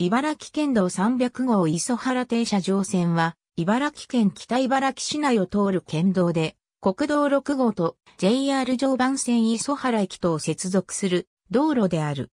茨城県道300号磯原停車場線は、茨城県北茨城市内を通る県道で、国道6号と JR 常磐線磯原駅と接続する道路である。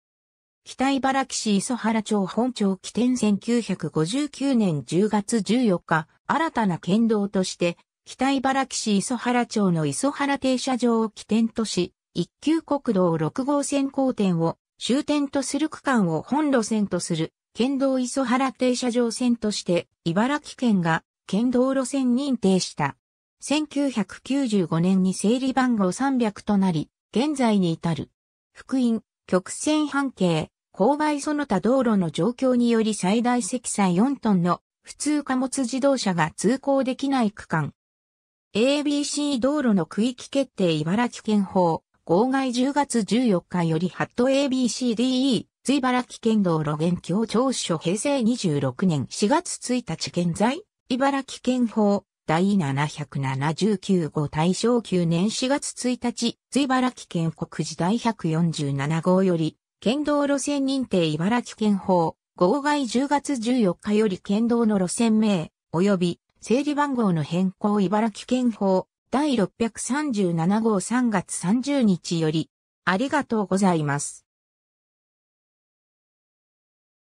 北茨城市磯原町本町起点1959年10月14日、新たな県道として、北茨城市磯原町の磯原停車場を起点とし、一級国道6号線交点を終点とする区間を本路線とする県道磯原停車場線として、茨城県が県道路線認定した。1995年に整理番号300となり、現在に至る。福音、曲線半径、勾配その他道路の状況により最大積載4トンの普通貨物自動車が通行できない区間。ABC 道路の区域決定茨城県法、号外10月14日よりハット ABCDE 津茨城県道路現況聴所平成26年4月1日現在、茨城県法第779号大正9年4月1日、津茨城県国時第147号より、県道路線認定茨城県法号外10月14日より県道の路線名、及び整理番号の変更茨城県法第637号3月30日より、ありがとうございます。